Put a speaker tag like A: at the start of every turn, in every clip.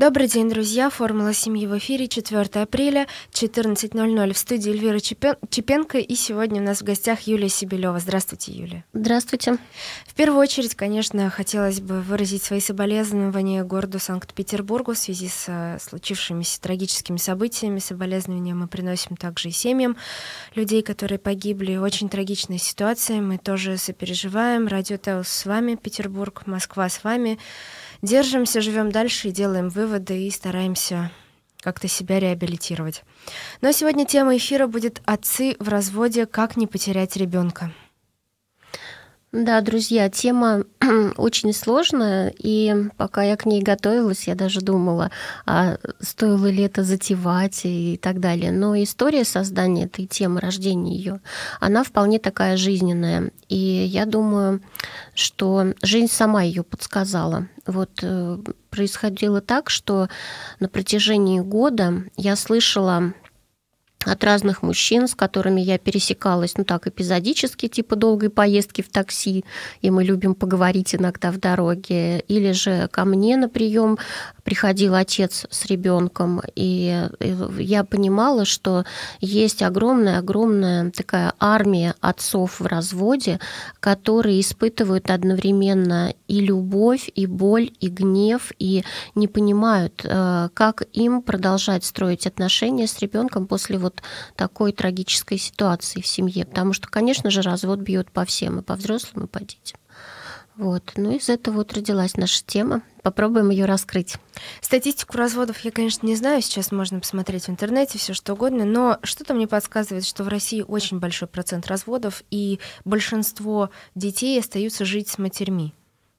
A: Добрый день, друзья. Формула семьи в эфире 4 апреля 14.00 в студии Эльвира Чепенко. И сегодня у нас в гостях Юлия Себелева. Здравствуйте, Юлия. Здравствуйте. В первую очередь, конечно, хотелось бы выразить свои соболезнования городу Санкт-Петербургу в связи с э, случившимися трагическими событиями. Соболезнования мы приносим также и семьям людей, которые погибли. Очень трагичная ситуация. Мы тоже сопереживаем. Радио Теус с вами, Петербург, Москва с вами держимся, живем дальше и делаем выводы и стараемся как-то себя реабилитировать. Но сегодня тема эфира будет «Отцы в разводе. Как не потерять ребенка».
B: Да, друзья, тема очень сложная, и пока я к ней готовилась, я даже думала, а стоило ли это затевать и так далее. Но история создания этой темы, рождения ее, она вполне такая жизненная. И я думаю, что жизнь сама ее подсказала. Вот э, происходило так, что на протяжении года я слышала от разных мужчин, с которыми я пересекалась, ну так, эпизодически, типа долгой поездки в такси, и мы любим поговорить иногда в дороге, или же ко мне на прием приходил отец с ребенком, и я понимала, что есть огромная-огромная такая армия отцов в разводе, которые испытывают одновременно и любовь, и боль, и гнев, и не понимают, э, как им продолжать строить отношения с ребенком после вот от такой трагической ситуации в семье. Потому что, конечно же, развод бьет по всем, и по взрослым, и по детям. Вот. Ну, из этого вот родилась наша тема. Попробуем ее раскрыть. Статистику разводов я, конечно, не знаю. Сейчас
A: можно посмотреть в интернете все что угодно, но что-то мне подсказывает, что в России очень большой процент разводов, и большинство детей остаются жить с матерьми.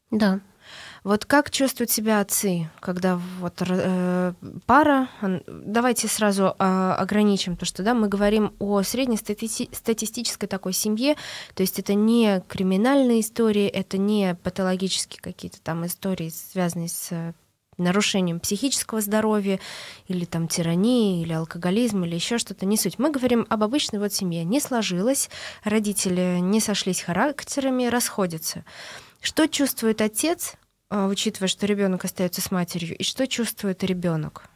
A: Да, вот как чувствуют себя отцы, когда вот э, пара, давайте сразу э, ограничим то, что да, мы говорим о среднестатистической такой семье, то есть это не криминальные истории, это не патологические какие-то там истории, связанные с э, нарушением психического здоровья или там тирании или алкоголизм или еще что-то не суть. Мы говорим об обычной вот семье. Не сложилось, родители не сошлись характерами, расходятся. Что чувствует отец, а, учитывая, что ребенок остается с матерью, и что чувствует ребенок?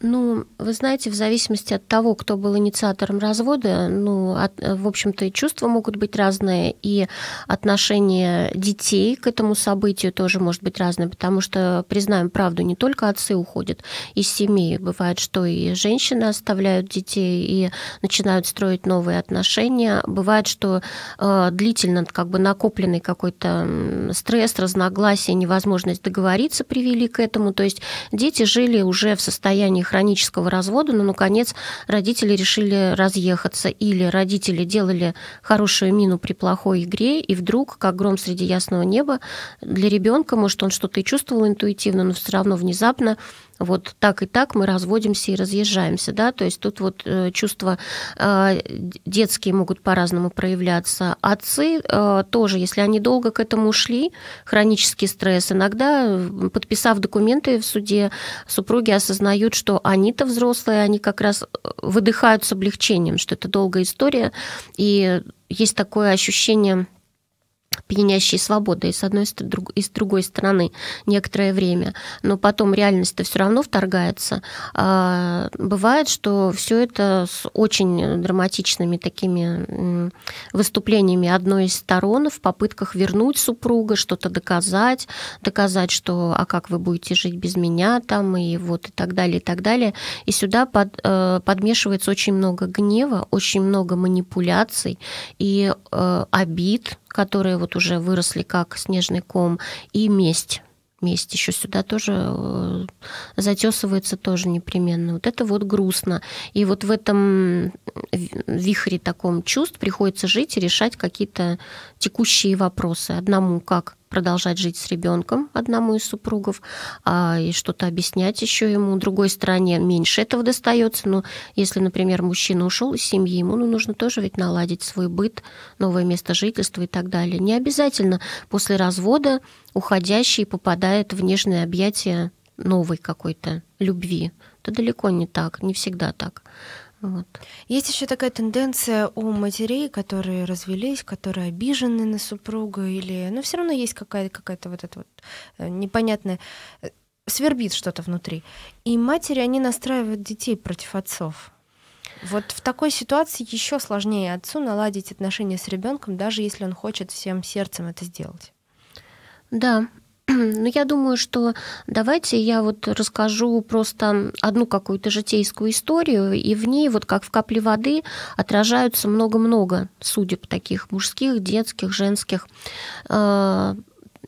B: Ну, вы знаете, в зависимости от того, кто был инициатором развода, ну, от, в общем-то, и чувства могут быть разные, и отношение детей к этому событию тоже может быть разное, потому что, признаем правду, не только отцы уходят из семьи, бывает, что и женщины оставляют детей и начинают строить новые отношения, бывает, что э, длительно как бы накопленный какой-то стресс, разногласия, невозможность договориться привели к этому, то есть дети жили уже в состоянии состоянии хронического развода, но, наконец, родители решили разъехаться. Или родители делали хорошую мину при плохой игре, и вдруг, как гром среди ясного неба, для ребенка, может, он что-то и чувствовал интуитивно, но все равно внезапно вот так и так мы разводимся и разъезжаемся, да, то есть тут вот э, чувства э, детские могут по-разному проявляться. Отцы э, тоже, если они долго к этому шли, хронический стресс, иногда, подписав документы в суде, супруги осознают, что они-то взрослые, они как раз выдыхают с облегчением, что это долгая история, и есть такое ощущение пьянящей свободой, с одной и с другой стороны некоторое время, но потом реальность-то все равно вторгается. А, бывает, что все это с очень драматичными такими выступлениями одной из сторон в попытках вернуть супруга, что-то доказать, доказать, что а как вы будете жить без меня там и вот и так далее, и так далее. И сюда под, э, подмешивается очень много гнева, очень много манипуляций и э, обид, которые вот уже выросли как снежный ком, и месть месть еще сюда тоже э, затесывается тоже непременно. Вот это вот грустно. И вот в этом э, вихре таком чувств приходится жить и решать какие-то текущие вопросы. Одному как продолжать жить с ребенком одному из супругов а, и что-то объяснять еще ему. Другой стороне меньше этого достается, но если, например, мужчина ушел из семьи, ему ну, нужно тоже ведь наладить свой быт, новое место жительства и так далее. Не обязательно после развода уходящий попадает в нежное объятие новой какой-то любви. Это далеко не так, не всегда так. Вот. Есть еще такая тенденция
A: у матерей, которые развелись, которые обижены на супруга, или, но ну, все равно есть какая-то какая, -то, вот эта вот э, непонятная э, свербит что-то внутри. И матери, они настраивают детей против отцов. Вот в такой ситуации еще сложнее отцу наладить отношения с ребенком, даже если он хочет всем сердцем это сделать.
B: Да, Ну, я думаю, что давайте я вот расскажу просто одну какую-то житейскую историю, и в ней вот как в капле воды отражаются много-много судеб таких мужских, детских, женских. А,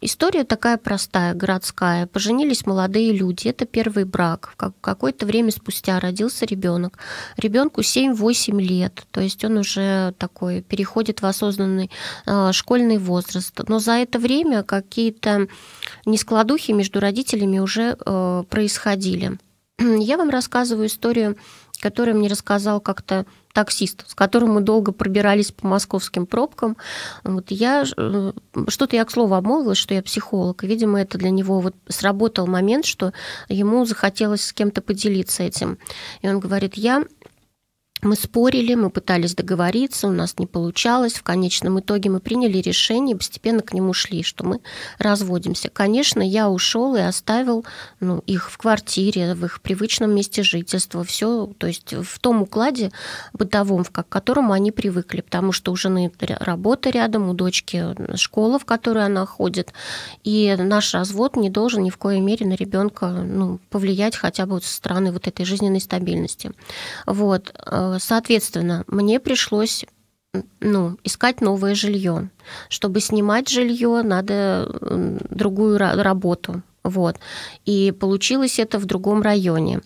B: История такая простая, городская. Поженились молодые люди, это первый брак. Какое-то время спустя родился ребенок. Ребенку 7-8 лет, то есть он уже такой переходит в осознанный э, школьный возраст. Но за это время какие-то нескладухи между родителями уже э, происходили. Я вам рассказываю историю который мне рассказал как-то таксист, с которым мы долго пробирались по московским пробкам. Вот я э, что-то я к слову обмолвилась, что я психолог. И, видимо, это для него вот сработал момент, что ему захотелось с кем-то поделиться этим. И он говорит, я мы спорили, мы пытались договориться, у нас не получалось. В конечном итоге мы приняли решение и постепенно к нему шли, что мы разводимся. Конечно, я ушел и оставил ну, их в квартире, в их привычном месте жительства, все, то есть в том укладе бытовом, в котором они привыкли, потому что у жены работа рядом, у дочки школа, в которой она ходит, и наш развод не должен ни в коей мере на ребенка ну, повлиять хотя бы вот со стороны вот этой жизненной стабильности. Вот э, Соответственно, мне пришлось ну, искать новое жилье. Чтобы снимать жилье, надо другую работу вот. И получилось это в другом районе.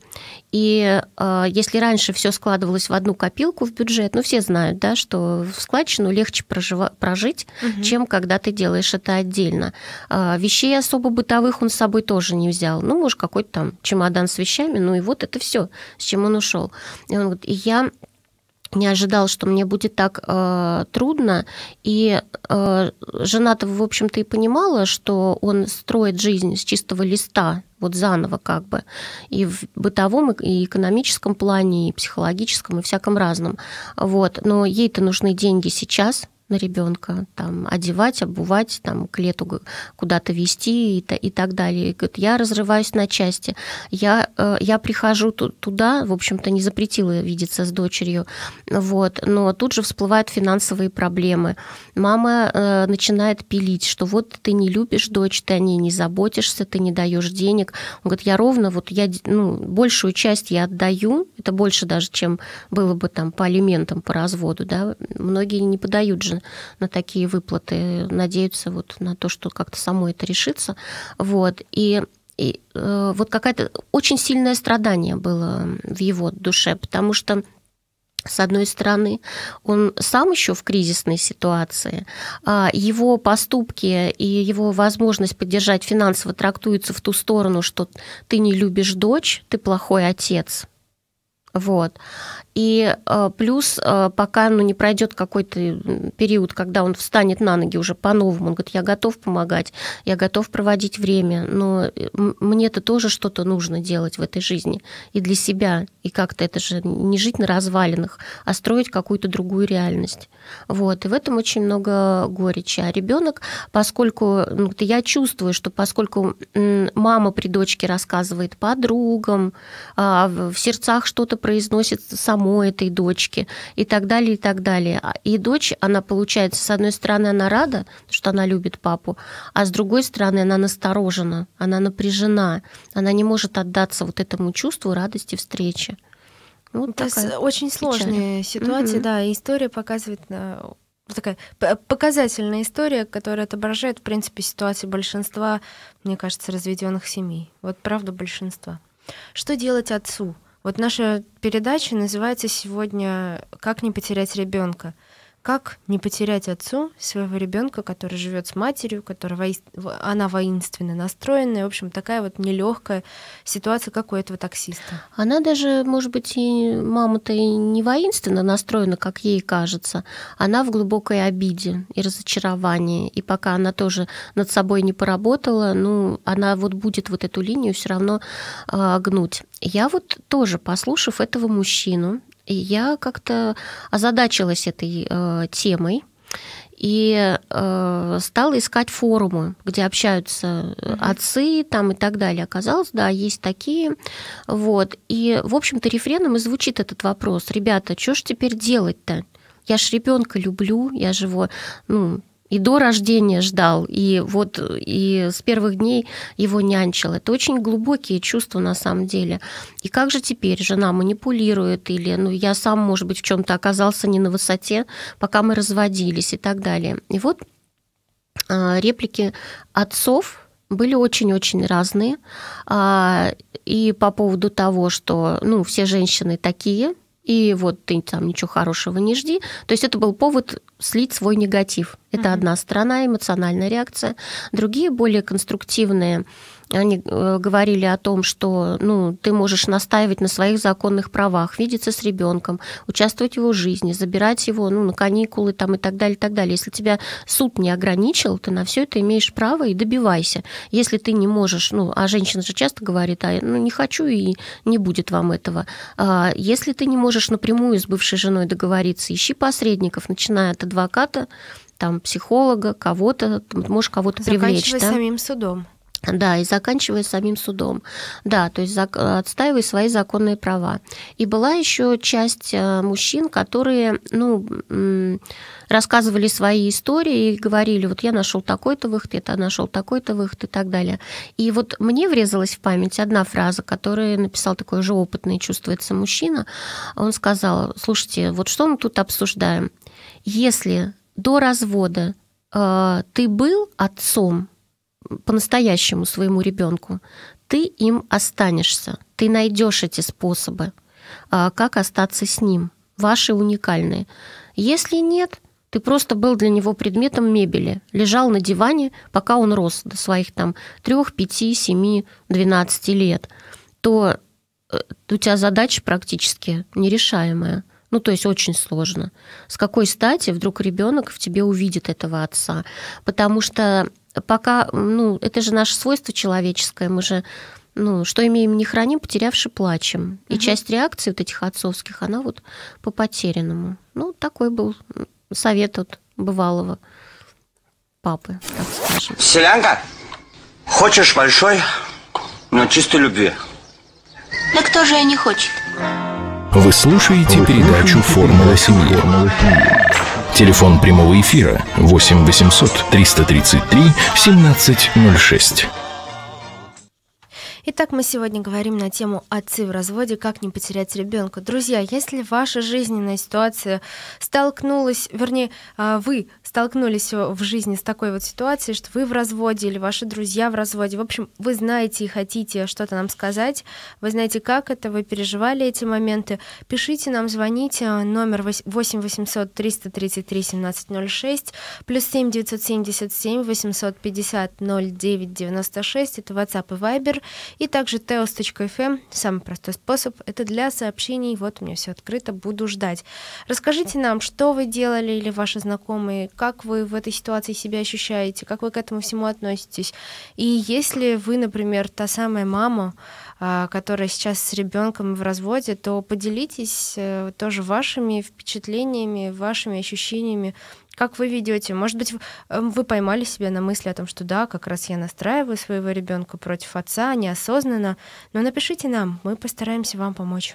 B: И э, если раньше все складывалось в одну копилку в бюджет, ну все знают, да, что в складчину легче прожива- прожить, угу. чем когда ты делаешь это отдельно. Э, вещей особо бытовых он с собой тоже не взял. Ну, может, какой-то там чемодан с вещами, ну и вот это все, с чем он ушел. И он говорит, и я не ожидал, что мне будет так э, трудно. И э, жена-то, в общем-то, и понимала, что он строит жизнь с чистого листа, вот заново как бы, и в бытовом, и экономическом плане, и психологическом, и всяком разном. Вот. Но ей-то нужны деньги сейчас, на ребенка, там, одевать, обувать, там, к лету куда-то вести и, и так далее. И говорит, я разрываюсь на части. Я, э, я прихожу туда, в общем-то, не запретила видеться с дочерью, вот, но тут же всплывают финансовые проблемы. Мама э, начинает пилить, что вот ты не любишь дочь, ты о ней не заботишься, ты не даешь денег. Он говорит, я ровно, вот я, ну, большую часть я отдаю, это больше даже, чем было бы там по алиментам, по разводу, да, многие не подают же на, такие выплаты, надеются вот на то, что как-то само это решится. Вот. И и, э, вот какая-то очень сильное страдание было в его душе, потому что с одной стороны, он сам еще в кризисной ситуации, а его поступки и его возможность поддержать финансово трактуются в ту сторону, что ты не любишь дочь, ты плохой отец, вот. И э, плюс, э, пока ну, не пройдет какой-то период, когда он встанет на ноги уже по-новому, он говорит, я готов помогать, я готов проводить время, но э, мне то тоже что-то нужно делать в этой жизни и для себя, и как-то это же не жить на развалинах, а строить какую-то другую реальность. Вот. И в этом очень много горечи. А ребенок, поскольку ну, я чувствую, что поскольку мама при дочке рассказывает подругам, а в сердцах что-то произносит само этой дочке и так далее, и так далее. А, и дочь, она получается, с одной стороны, она рада, что она любит папу, а с другой стороны, она насторожена, она напряжена, она не может отдаться вот этому чувству радости встречи.
A: Ну, вот Это очень печаль. сложная ситуация, угу. да, и история показывает такая показательная история, которая отображает, в принципе, ситуацию большинства, мне кажется, разведенных семей. Вот правда большинства. Что делать отцу? Вот наша передача называется сегодня «Как не потерять ребенка». Как не потерять отцу своего ребенка, который живет с матерью, которая она воинственно настроенная, в общем, такая вот нелегкая ситуация, как у этого таксиста. Она даже,
B: может быть, и мама-то и не воинственно настроена, как ей кажется. Она в глубокой обиде и разочаровании. И пока она тоже над собой не поработала, ну, она вот будет вот эту линию все равно э, гнуть. Я вот тоже, послушав этого мужчину, и я как-то озадачилась этой э, темой и э, стала искать форумы, где общаются mm-hmm. отцы там и так далее. Оказалось, да, есть такие. Вот. И, в общем-то, рефреном и звучит этот вопрос. Ребята, что ж теперь делать-то? Я ж ребенка люблю, я же его, ну, и до рождения ждал, и вот и с первых дней его нянчил. Это очень глубокие чувства на самом деле. И как же теперь жена манипулирует, или ну, я сам, может быть, в чем-то оказался не на высоте, пока мы разводились и так далее. И вот а, реплики отцов были очень-очень разные. А, и по поводу того, что ну, все женщины такие – и вот ты там ничего хорошего не жди. То есть это был повод слить свой негатив. Это mm-hmm. одна сторона, эмоциональная реакция. Другие, более конструктивные они э, говорили о том, что ну, ты можешь настаивать на своих законных правах, видеться с ребенком, участвовать в его жизни, забирать его ну, на каникулы там, и так далее, и так далее. Если тебя суд не ограничил, ты на все это имеешь право и добивайся. Если ты не можешь, ну, а женщина же часто говорит, а ну, не хочу и не будет вам этого. А, если ты не можешь напрямую с бывшей женой договориться, ищи посредников, начиная от адвоката, там, психолога, кого-то, можешь кого-то привлечь. Да? самим судом. Да, и заканчивая самим судом. Да, то есть отстаивая свои законные права. И была еще часть э, мужчин, которые ну, рассказывали свои истории и говорили, вот я нашел такой-то выход, я нашел такой-то выход и так далее. И вот мне врезалась в память одна фраза, которую написал такой же опытный, чувствуется мужчина. Он сказал, слушайте, вот что мы тут обсуждаем? Если до развода э, ты был отцом, по-настоящему своему ребенку, ты им останешься, ты найдешь эти способы, а, как остаться с ним, ваши уникальные. Если нет, ты просто был для него предметом мебели, лежал на диване, пока он рос до своих там 3, 5, 7, 12 лет, то э, у тебя задача практически нерешаемая. Ну, то есть очень сложно. С какой стати вдруг ребенок в тебе увидит этого отца? Потому что пока, ну, это же наше свойство человеческое, мы же ну, что имеем, не храним, потерявши плачем. И часть реакции вот этих отцовских, она вот по потерянному. Ну, такой был совет от бывалого папы, так
A: скажем. Селянка, хочешь большой, но чистой любви?
B: Да кто же ее не хочет?
A: Вы слушаете передачу «Формула семьи». Телефон прямого эфира 8 800 333 1706. Итак, мы сегодня говорим на тему «Отцы в разводе. Как не потерять ребенка». Друзья, если ваша жизненная ситуация столкнулась, вернее, а, вы столкнулись в жизни с такой вот ситуацией, что вы в разводе или ваши друзья в разводе, в общем, вы знаете и хотите что-то нам сказать, вы знаете, как это, вы переживали эти моменты, пишите нам, звоните, номер 8 800 333 1706, плюс 7 977 850 09 96, это WhatsApp и Viber, и также teos.fm, эм, самый простой способ, это для сообщений. Вот у меня все открыто, буду ждать. Расскажите нам, что вы делали или ваши знакомые, как вы в этой ситуации себя ощущаете, как вы к этому всему относитесь. И если вы, например, та самая мама, а, которая сейчас с ребенком в разводе, то поделитесь э, тоже вашими впечатлениями, вашими ощущениями как вы ведете. Может быть, эм, вы поймали себя на мысли о том, что да, как раз я настраиваю своего ребенка против отца неосознанно, но напишите нам, мы постараемся вам помочь.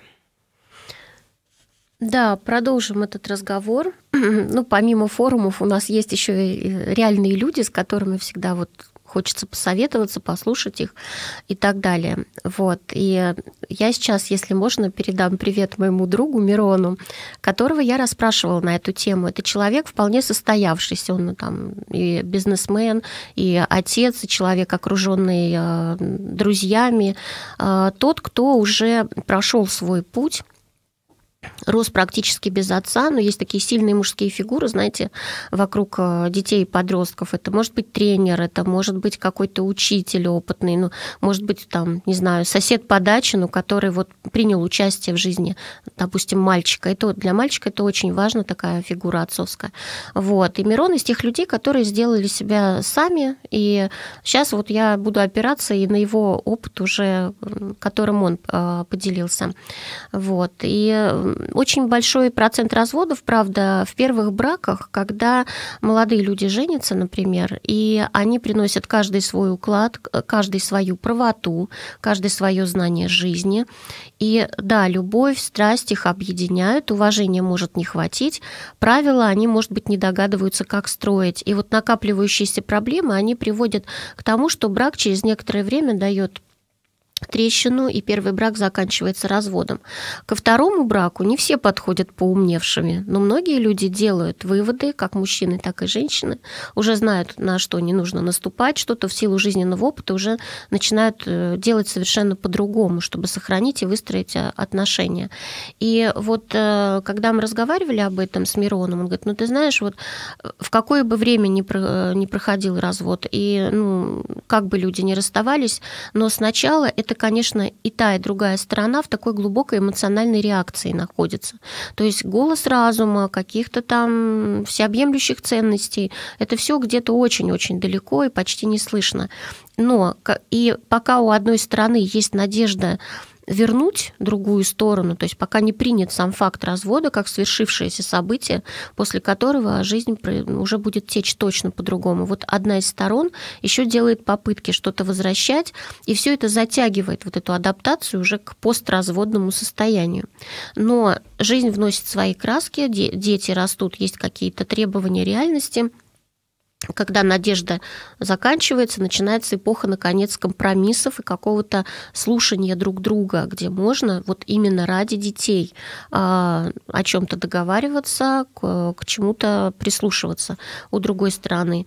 B: Да, продолжим этот разговор. ну, помимо форумов у нас есть еще э, реальные люди, с которыми всегда вот хочется посоветоваться, послушать их и так далее. Вот. И я сейчас, если можно, передам привет моему другу Мирону, которого я расспрашивала на эту тему. Это человек вполне состоявшийся, он ну, там и бизнесмен, и отец, и человек, окруженный э, друзьями, э, тот, кто уже прошел свой путь рос практически без отца, но есть такие сильные мужские фигуры, знаете, вокруг э, детей и подростков. Это может быть тренер, это может быть какой-то учитель опытный, ну, может быть, там, не знаю, сосед по даче, ну, который вот принял участие в жизни, допустим, мальчика. Это для мальчика это очень важно, такая фигура отцовская. Вот. И Мирон из тех людей, которые сделали себя сами, и сейчас вот я буду опираться и на его опыт уже, которым он э, поделился. Вот. И очень большой процент разводов, правда, в первых браках, когда молодые люди женятся, например, и они приносят каждый свой уклад, каждый свою правоту, каждый свое знание жизни. И да, любовь, страсть их объединяют, уважения может не хватить, правила они, может быть, не догадываются, как строить. И вот накапливающиеся проблемы, они приводят к тому, что брак через некоторое время дает трещину, и первый брак заканчивается разводом. Ко второму браку не все подходят поумневшими, но многие люди делают выводы, как мужчины, так и женщины, уже знают, на что не нужно наступать, что-то в силу жизненного опыта уже начинают э, делать совершенно по-другому, чтобы сохранить и выстроить э, отношения. И вот э, когда мы разговаривали об этом с Мироном, он говорит, ну ты знаешь, вот в какое бы время не проходил развод, и ну, как бы люди не расставались, но сначала это конечно, и та, и другая сторона в такой глубокой эмоциональной реакции находится. То есть голос разума, каких-то там всеобъемлющих ценностей, это все где-то очень-очень далеко и почти не слышно. Но и пока у одной стороны есть надежда вернуть другую сторону, то есть пока не принят сам факт развода как свершившееся событие, после которого жизнь уже будет течь точно по-другому. Вот одна из сторон еще делает попытки что-то возвращать, и все это затягивает вот эту адаптацию уже к постразводному состоянию. Но жизнь вносит свои краски, дети растут, есть какие-то требования реальности – когда надежда заканчивается, начинается эпоха, наконец, компромиссов и какого-то слушания друг друга, где можно вот именно ради детей а, о чем-то договариваться, к, чему-то прислушиваться у другой стороны.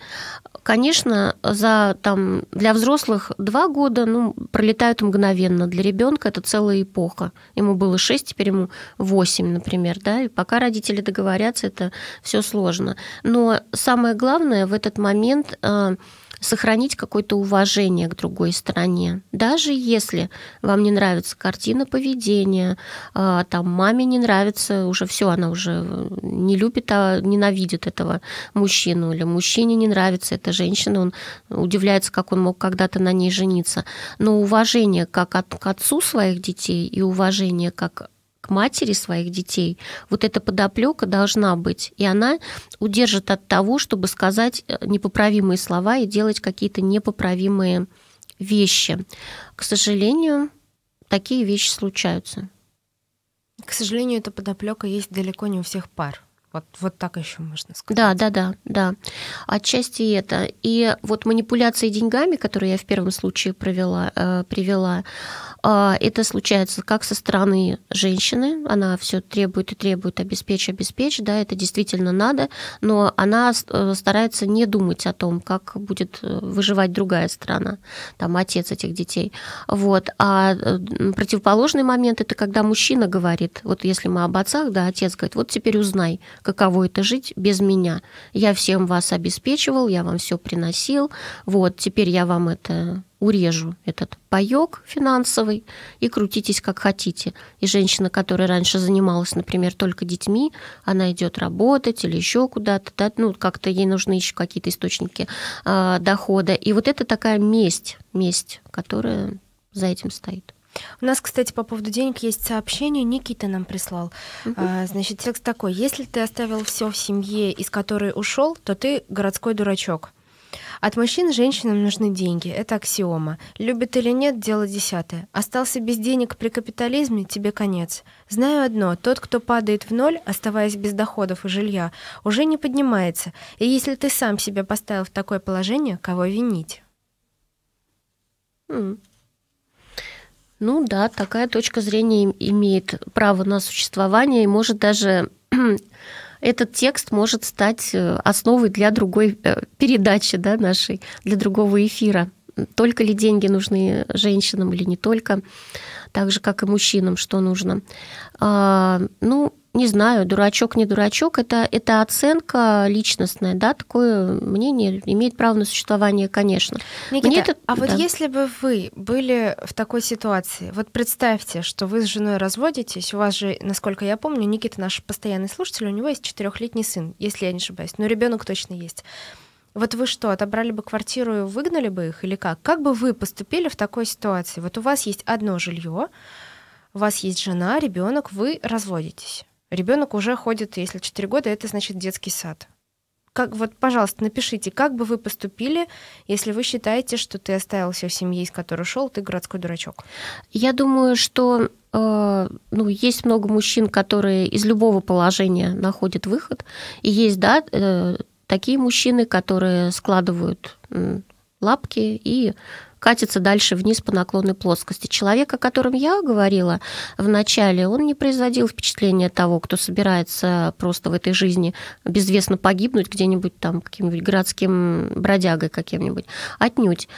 B: Конечно, за, там, для взрослых два года ну, пролетают мгновенно. Для ребенка это целая эпоха. Ему было шесть, теперь ему восемь, например. Да? И пока родители договорятся, это все сложно. Но самое главное в этой этот момент а, сохранить какое-то уважение к другой стране, Даже если вам не нравится картина поведения, а, там маме не нравится, уже все, она уже э, не любит, а ненавидит этого мужчину, или мужчине не нравится эта женщина, он удивляется, как он мог когда-то на ней жениться. Но уважение как от, к отцу своих детей и уважение как к матери своих детей, вот эта подоплека должна быть, и она удержит от того, чтобы сказать э, непоправимые слова и делать какие-то непоправимые вещи. К сожалению, такие вещи случаются.
A: К сожалению, эта подоплека есть далеко не у всех пар. Вот, вот так еще можно сказать. Да, да,
B: да, да. Отчасти это. И вот манипуляции деньгами, которые я в первом случае провела, э, привела, э, это случается как со стороны женщины. Она все требует и требует обеспечь, обеспечь, да, это действительно надо, но она э, старается не думать о том, как будет э, выживать другая страна, там отец этих детей. Вот. А э, противоположный момент это когда мужчина говорит, вот если мы об отцах, да, отец говорит, вот теперь узнай, каково это жить без меня. Я всем вас обеспечивал, я вам все приносил, вот, теперь я вам это урежу этот паёк финансовый и крутитесь как хотите. И женщина, которая раньше занималась, например, только детьми, она идет работать или еще куда-то, да, ну, как-то ей нужны еще какие-то источники э, дохода. И вот это такая месть, месть, которая за этим стоит.
A: У нас, кстати, по поводу денег есть сообщение, Никита нам прислал. Угу. А, значит, текст такой. Если ты оставил все в семье, из которой ушел, то ты городской дурачок. От мужчин женщинам нужны деньги, это аксиома. Любит или нет, дело десятое. Остался без денег при капитализме, тебе конец. Знаю одно, тот, кто падает в ноль, оставаясь без доходов и жилья, уже не поднимается. И если ты сам себя поставил в такое положение, кого винить?
B: Mm. Ну да, такая точка зрения имеет право на существование и может даже этот текст может стать э, основой для другой э, передачи да, нашей, для другого эфира. Только ли деньги нужны женщинам или не только, так же, как и мужчинам, что нужно. А, ну, не знаю, дурачок, не дурачок, это, это оценка личностная, да, такое мнение имеет право на существование, конечно. Никита, Мне это... а вот да. если
A: бы вы были в такой ситуации, вот представьте, что вы с женой разводитесь, у вас же, насколько я помню, Никита наш постоянный слушатель, у него есть четырехлетний сын, если я не ошибаюсь, но ребенок точно есть. Вот вы что, отобрали бы квартиру и выгнали бы их или как? Как бы вы поступили в такой ситуации? Вот у вас есть одно жилье, у вас есть жена, ребенок, вы разводитесь. Ребенок уже ходит, если 4 года, это значит детский сад. Как, вот, пожалуйста, напишите, как бы вы поступили, если вы считаете, что ты оставил все в семье,
B: из которой шел, ты городской дурачок? Я думаю, что э, ну, есть много мужчин, которые из любого положения находят выход. И есть, да, э, такие мужчины, которые складывают лапки и катится дальше вниз по наклонной плоскости. Человек, о котором я говорила в начале, он не производил впечатление того, кто собирается просто в этой жизни безвестно погибнуть где-нибудь там каким-нибудь городским бродягой каким-нибудь. Отнюдь.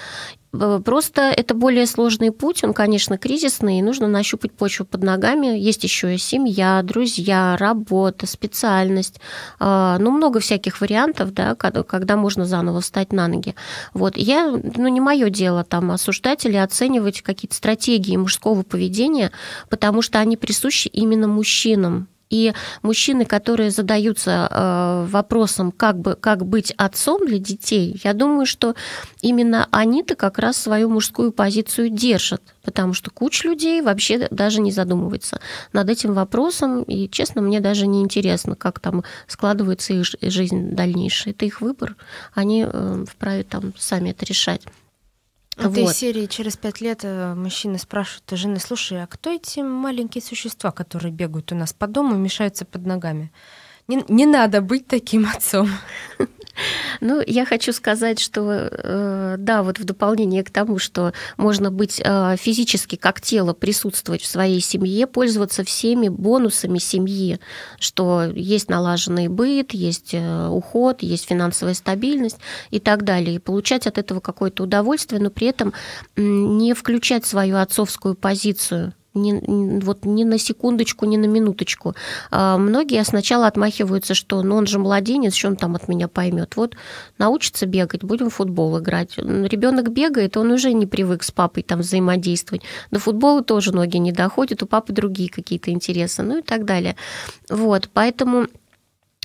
B: Э, просто это более сложный путь, он, конечно, кризисный, и нужно нащупать почву под ногами. Есть еще и семья, друзья, работа, специальность. А, ну, много всяких вариантов, да, когда можно заново встать на ноги. Вот. Я, ну, не мое дело там осуждать или оценивать какие-то стратегии мужского поведения, потому что они присущи именно мужчинам. И мужчины, которые задаются э, вопросом, как, бы, как быть отцом для детей, я думаю, что именно они-то как раз свою мужскую позицию держат, потому что куча людей вообще даже не задумывается над этим вопросом, и, честно, мне даже не интересно, как там складывается их жизнь дальнейшая. Это их выбор, они э, вправе там сами это решать. В а этой вот. серии
A: через пять лет э, мужчины спрашивают у жены, слушай, а кто эти маленькие существа, которые бегают у нас по дому и мешаются под ногами? Не, не надо быть таким отцом.
B: Ну, я хочу сказать, что э, да, вот в дополнение к тому, что можно быть э, физически как тело присутствовать в своей семье, пользоваться всеми бонусами семьи, что есть налаженный быт, есть э, уход, есть финансовая стабильность и так далее, и получать от этого какое-то удовольствие, но при этом не включать свою отцовскую позицию не вот ни на секундочку, ни на минуточку. А многие сначала отмахиваются, что ну он же младенец, что он там от меня поймет. Вот научится бегать, будем в футбол играть. Ребенок бегает, он уже не привык с папой там взаимодействовать. До футбола тоже ноги не доходят, у папы другие какие-то интересы, ну и так далее. Вот, поэтому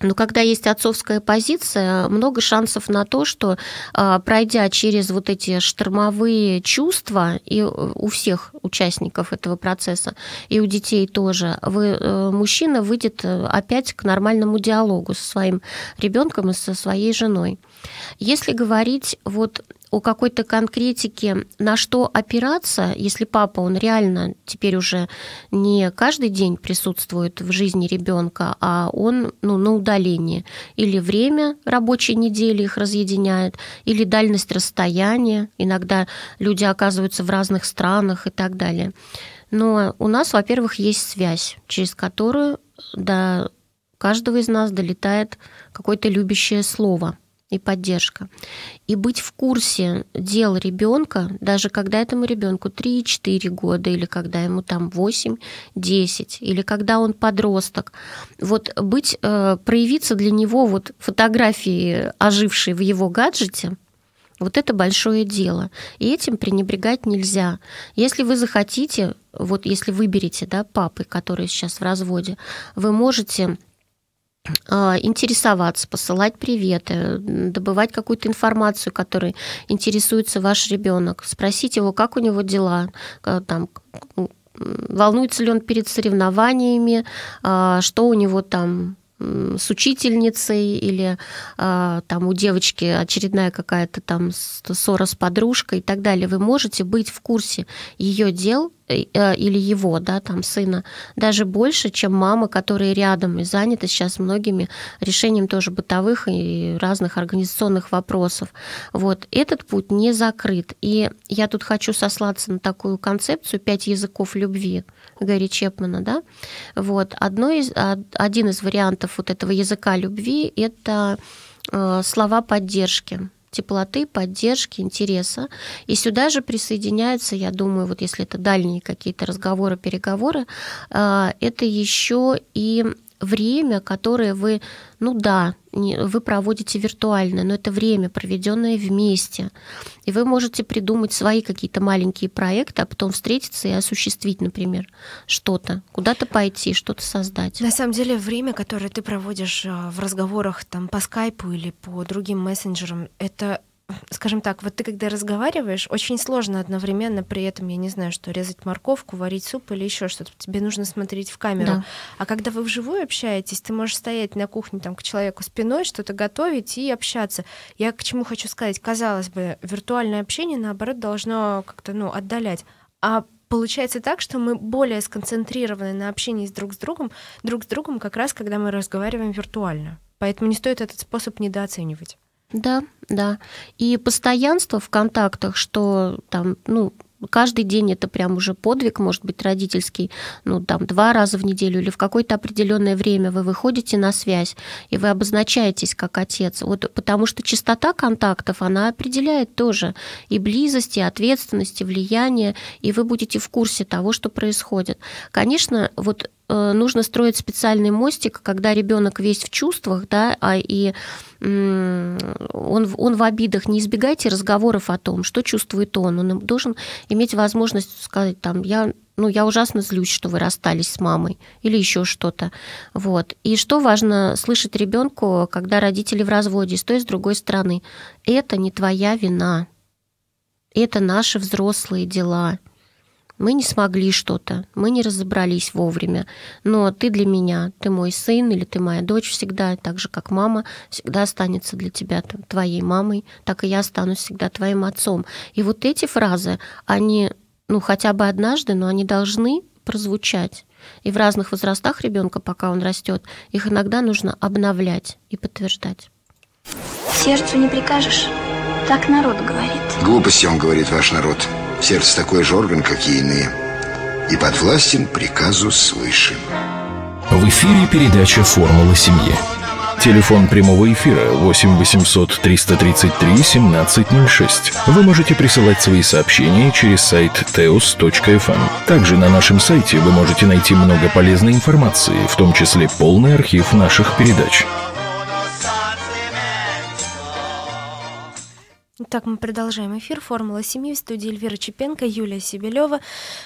B: но когда есть отцовская позиция, много шансов на то, что а, пройдя через вот эти штормовые чувства и э, у всех участников этого процесса, и у детей тоже, вы, э, мужчина выйдет э, опять к нормальному диалогу со своим ребенком и со своей женой. Если говорить вот о какой-то конкретике, на что опираться, если папа, он реально теперь уже не каждый день присутствует в жизни ребенка, а он ну, на удалении. Или время рабочей недели их разъединяет, или дальность расстояния. Иногда люди оказываются в разных странах и так далее. Но у нас, во-первых, есть связь, через которую до каждого из нас долетает какое-то любящее слово – и поддержка. И быть в курсе дел ребенка, даже когда этому ребенку 3-4 года, или когда ему там 8-10, или когда он подросток. Вот быть, э, проявиться для него вот фотографии, ожившие в его гаджете, вот это большое дело. И этим пренебрегать нельзя. Если вы захотите, вот если выберете да, папы, которые сейчас в разводе, вы можете а, интересоваться, посылать приветы, добывать какую-то информацию, которой интересуется ваш ребенок, спросить его, как у него дела, там, волнуется ли он перед соревнованиями, а, что у него там с учительницей или э, там у девочки очередная какая-то там ссора с подружкой и так далее, вы можете быть в курсе ее дел э, э, или его, да, там сына, даже больше, чем мамы, которые рядом и заняты сейчас многими решением тоже бытовых и разных организационных вопросов. Вот этот путь не закрыт. И я тут хочу сослаться на такую концепцию «пять языков любви», Гарри Чепмана, да, вот, одно из, а, один из вариантов вот этого языка любви – это э, слова поддержки, теплоты, поддержки, интереса. И сюда же присоединяются, я думаю, вот если это дальние какие-то разговоры, переговоры, э, это еще и время, которое вы, ну да, не, вы проводите виртуально, но это время, проведенное вместе. И вы можете придумать свои какие-то маленькие проекты, а потом встретиться и осуществить, например, что-то, куда-то пойти, что-то создать.
A: На самом деле время, которое ты проводишь э, в разговорах там по скайпу или по другим мессенджерам, это скажем так, вот ты когда разговариваешь, очень сложно одновременно при этом, я не знаю, что резать морковку, варить суп или еще что-то. Тебе нужно смотреть в камеру. Да. А когда вы вживую общаетесь, ты можешь стоять на кухне там к человеку спиной, что-то готовить и общаться. Я к чему хочу сказать, казалось бы, виртуальное общение, наоборот, должно как-то, ну, отдалять. А получается так, что мы более сконцентрированы на общении с друг с другом, друг с другом как раз, когда мы разговариваем виртуально. Поэтому не стоит этот способ недооценивать.
B: Да, да. И постоянство в контактах, что там, ну, каждый день это прям уже подвиг, может быть, родительский, ну, там, два раза в неделю или в какое-то определенное время вы выходите на связь, и вы обозначаетесь как отец. Вот потому что частота контактов, она определяет тоже и близость, и ответственность, и влияние, и вы будете в курсе того, что происходит. Конечно, вот Э, нужно строить специальный мостик, когда ребенок весь в чувствах, да, а и он, он в обидах. Не избегайте разговоров о том, что чувствует он. Он должен иметь возможность сказать, там, я ну, я ужасно злюсь, что вы расстались с мамой, или еще что-то. Вот. И что важно слышать ребенку, когда родители в разводе, с той и с другой стороны. Это не твоя вина. Это наши взрослые дела мы не смогли что-то, мы не разобрались вовремя, но ты для меня, ты мой сын или ты моя дочь всегда, так же, как мама, всегда останется для тебя там, твоей мамой, так и я останусь всегда твоим отцом. И вот эти фразы, они, ну, хотя бы однажды, но они должны прозвучать. И в разных возрастах ребенка, пока он растет, их иногда нужно обновлять и подтверждать. Сердцу не прикажешь, так народ говорит. Глупости он говорит, ваш народ.
A: Сердце такой же орган, как и иные. И подвластен приказу свыше. В эфире передача «Формула семьи». Телефон прямого эфира 8 800 333 1706. Вы можете присылать свои сообщения через сайт teos.fm. Эм. Также на нашем сайте вы можете найти много полезной информации, в том числе полный архив наших передач. Итак, мы продолжаем эфир «Формула семьи» в студии Эльвира Чепенко, Юлия Себелева.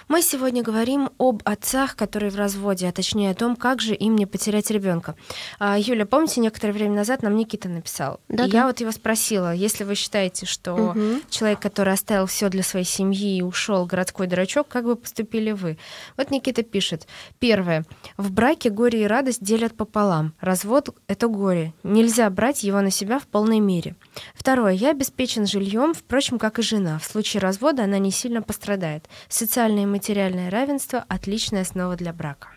A: Мы сегодня говорим об отцах, которые в разводе, а точнее о том, как же им не потерять ребенка. А, Юля, помните, некоторое время назад нам Никита написал. Да, -да. Я вот его спросила, если вы считаете, что угу. человек, который оставил все для своей семьи и ушел, городской дурачок, как бы поступили вы? Вот Никита пишет. Первое. В браке горе и радость делят пополам. Развод — это горе. Нельзя брать его на себя в полной мере. Второе. Я обеспечен жильем, впрочем, как и жена. В случае развода она не сильно пострадает. Социальное и материальное равенство – отличная основа для брака.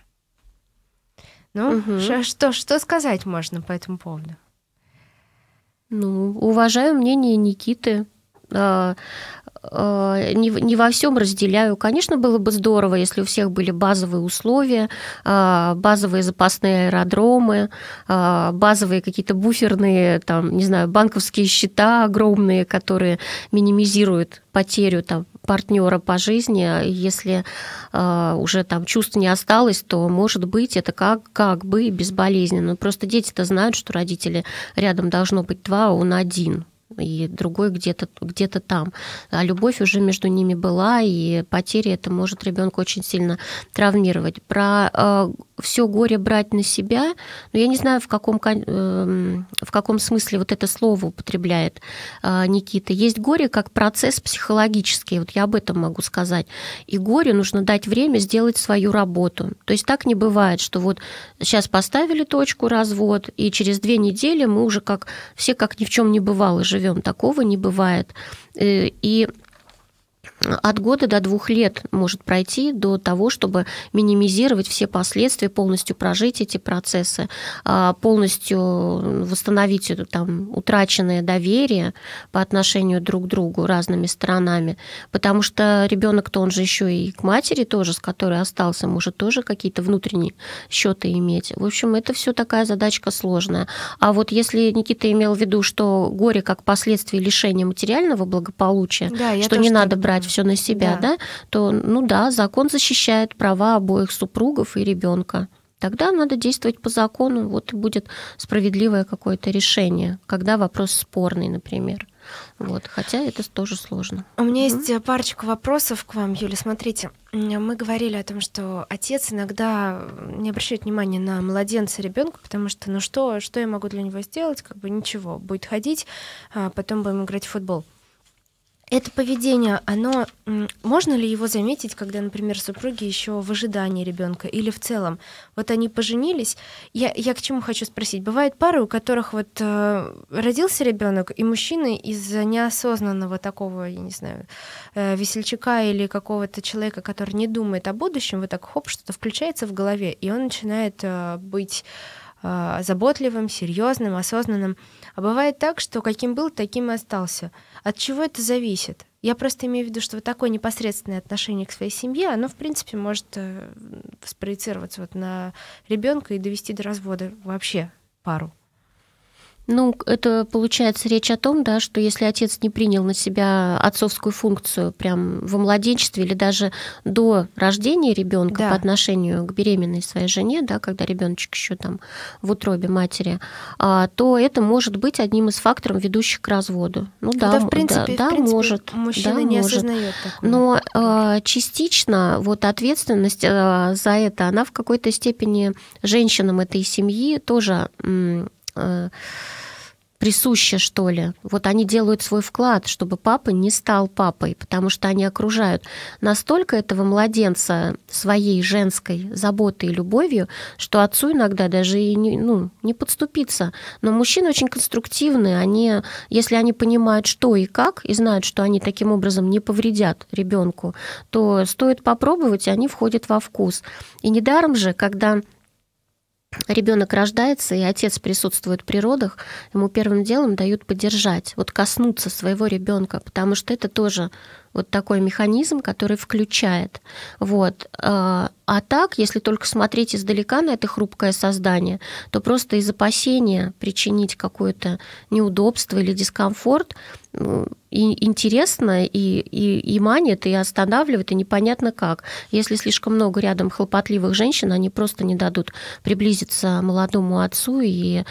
A: Ну, угу. что, что сказать можно по этому поводу?
B: Ну, уважаю мнение Никиты. А, Э, не, не во всем разделяю. Конечно, было бы здорово, если у всех были базовые условия, а, базовые запасные аэродромы, а, базовые какие-то буферные, там, не знаю, банковские счета огромные, которые минимизируют потерю там, партнера по жизни, а если уже там чувств не осталось, то, может быть, это как, как бы безболезненно. Просто дети-то знают, что родители рядом должно быть два, а он один и другой где-то где там. А любовь уже между ними была, и потеря это может ребенка очень сильно травмировать. Про э, все горе брать на себя, но ну, я не знаю, в каком, э, в каком смысле вот это слово употребляет э, Никита. Есть горе как процесс психологический, вот я об этом могу сказать. И горе нужно дать время сделать свою работу. То есть так не бывает, что вот сейчас поставили точку, развод, и через две недели мы уже как все как ни в чем не бывало живем живем, такого не бывает. Э, и от года до двух лет может пройти до того, чтобы минимизировать все последствия, полностью прожить эти процессы, а, полностью восстановить это там утраченное доверие по отношению друг к другу разными сторонами, потому что ребенок, то он же еще и к матери тоже, с которой остался, может тоже какие-то внутренние счеты иметь. В общем, это все такая задачка сложная. А вот если Никита имел в виду, что горе как последствия лишения материального благополучия, да, что не надо брать все на себя, да. да, то, ну да, закон защищает права обоих супругов и ребенка. Тогда надо действовать по закону, вот и будет справедливое какое-то решение, когда вопрос спорный, например. Вот, хотя это тоже сложно.
A: У меня угу. есть э, парочка вопросов к вам, Юля. Смотрите, мы говорили о том, что отец иногда э, не обращает внимания на младенца ребенка, потому что, ну что, что я могу для него сделать? Как бы ничего, будет ходить, а потом будем играть в футбол. Это поведение, оно можно ли его заметить, когда, например, супруги еще в ожидании ребенка или в целом? Вот они поженились. Я, я к чему хочу спросить? Бывают пары, у которых вот э, родился ребенок, и мужчины из-за неосознанного такого, я не знаю, э, весельчака или какого-то человека, который не думает о будущем, вот так хоп, что-то включается в голове, и он начинает э, быть э, заботливым, серьезным, осознанным. А бывает так, что каким был, таким и остался. От чего это зависит? Я просто имею в виду, что вот такое непосредственное отношение к своей семье, оно, в принципе, может э, спроецироваться вот на ребенка и довести до развода вообще
B: пару. Ну, это получается речь о том, да, что если отец не принял на себя отцовскую функцию прям во младенчестве или даже до рождения ребенка да. по отношению к беременной своей жене, да, когда ребеночек еще там в утробе матери, а, то это может быть одним из факторов, ведущих к разводу. Ну да, да, в принципе, да, в принципе, может. Мужчина да, не может. осознает такого. Но э, частично вот ответственность э, за это, она в какой-то степени женщинам этой семьи тоже Э, присуще, что ли. Вот они делают свой вклад, чтобы папа не стал папой, потому что они окружают настолько этого младенца своей женской заботой и любовью, что отцу иногда даже и не, ну, не подступиться. Но мужчины очень конструктивные, они, если они понимают, что и как, и знают, что они таким образом не повредят ребенку, то стоит попробовать, и они входят во вкус. И недаром же, когда ребенок рождается, и отец присутствует при родах. ему первым делом дают поддержать, вот коснуться своего ребенка, потому что это тоже вот такой механизм, который включает. Вот. А, а так, если только смотреть издалека на это хрупкое создание, то просто из опасения причинить какое-то неудобство или дискомфорт ну, и интересно, и, и, и манит, и останавливает, и непонятно как. Если слишком много рядом хлопотливых женщин, они просто не дадут приблизиться молодому отцу и э,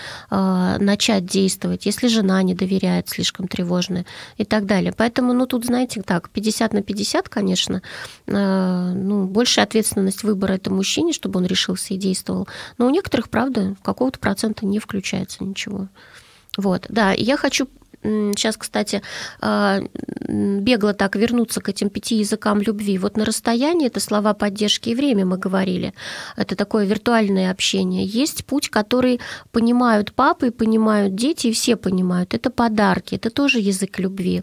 B: начать действовать, если жена не доверяет, слишком тревожная и так далее. Поэтому, ну, тут, знаете, так, 50 на 50, конечно, э, ну, большая ответственность выбора это мужчине, чтобы он решился и действовал. Но у некоторых, правда, какого-то процента не включается ничего. Вот, да, я хочу сейчас, кстати, а, бегло так вернуться к этим пяти языкам любви. Вот на расстоянии это слова поддержки и время мы говорили. Это такое виртуальное общение. Есть путь, который понимают папы, понимают дети, и все понимают. Это подарки, это тоже язык любви.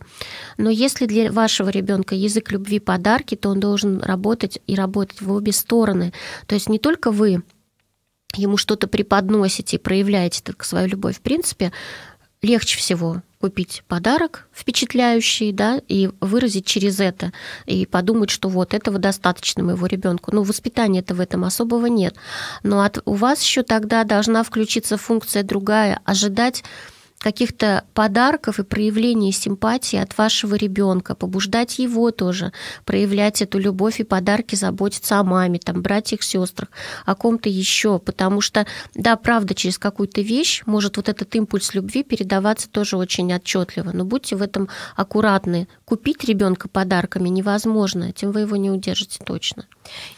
B: Но если для вашего ребенка язык любви подарки, то он должен работать и работать в обе стороны. То есть не только вы ему что-то преподносите и проявляете только свою любовь, в принципе, легче всего купить подарок впечатляющий, да, и выразить через это, и подумать, что вот этого достаточно моего ребенку. Ну, воспитания-то в этом особого нет. Но от, у вас еще тогда должна включиться функция другая, ожидать каких-то подарков и проявлений симпатии от вашего ребенка, побуждать его тоже, проявлять эту любовь и подарки, заботиться о маме, там, братьях, сестрах, о ком-то еще, потому что, да, правда, через какую-то вещь может вот этот импульс любви передаваться тоже очень отчетливо, но будьте в этом аккуратны. Купить ребенка подарками невозможно, тем вы его не удержите точно.